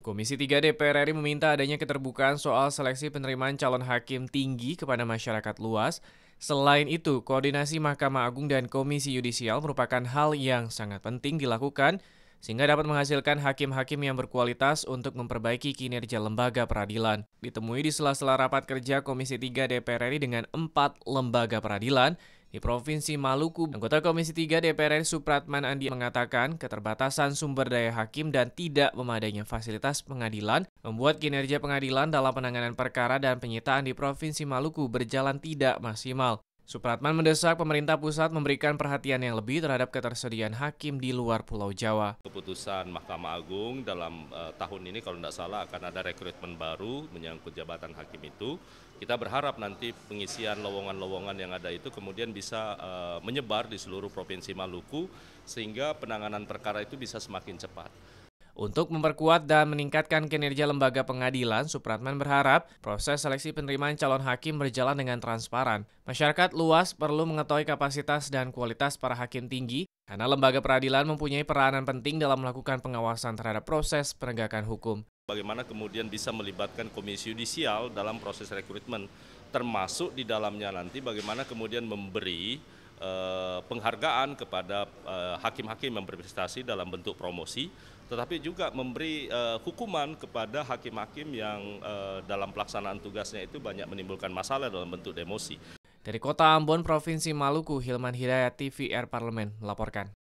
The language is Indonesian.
Komisi 3 DPR RI meminta adanya keterbukaan soal seleksi penerimaan calon hakim tinggi kepada masyarakat luas. Selain itu, koordinasi Mahkamah Agung dan Komisi Yudisial merupakan hal yang sangat penting dilakukan sehingga dapat menghasilkan hakim-hakim yang berkualitas untuk memperbaiki kinerja lembaga peradilan. Ditemui di sela-sela rapat kerja Komisi 3 DPR RI dengan empat lembaga peradilan, di Provinsi Maluku, anggota Komisi 3 DPR RI Supratman Andi mengatakan keterbatasan sumber daya hakim dan tidak memadainya fasilitas pengadilan membuat kinerja pengadilan dalam penanganan perkara dan penyitaan di Provinsi Maluku berjalan tidak maksimal. Supratman mendesak pemerintah pusat memberikan perhatian yang lebih terhadap ketersediaan hakim di luar Pulau Jawa. Keputusan Mahkamah Agung dalam uh, tahun ini kalau tidak salah akan ada rekrutmen baru menyangkut jabatan hakim itu. Kita berharap nanti pengisian lowongan-lowongan yang ada itu kemudian bisa uh, menyebar di seluruh provinsi Maluku sehingga penanganan perkara itu bisa semakin cepat. Untuk memperkuat dan meningkatkan kinerja lembaga pengadilan, Supratman berharap proses seleksi penerimaan calon hakim berjalan dengan transparan. Masyarakat luas perlu mengetahui kapasitas dan kualitas para hakim tinggi karena lembaga peradilan mempunyai peranan penting dalam melakukan pengawasan terhadap proses penegakan hukum. Bagaimana kemudian bisa melibatkan komisi yudisial dalam proses rekrutmen, termasuk di dalamnya nanti bagaimana kemudian memberi Eh, penghargaan kepada eh, hakim-hakim yang berprestasi dalam bentuk promosi, tetapi juga memberi eh, hukuman kepada hakim-hakim yang dalam pelaksanaan tugasnya itu banyak menimbulkan masalah dalam bentuk demosi. Dari Kota Ambon, Provinsi Maluku, Hilman Hidayat, TVR Parlemen melaporkan.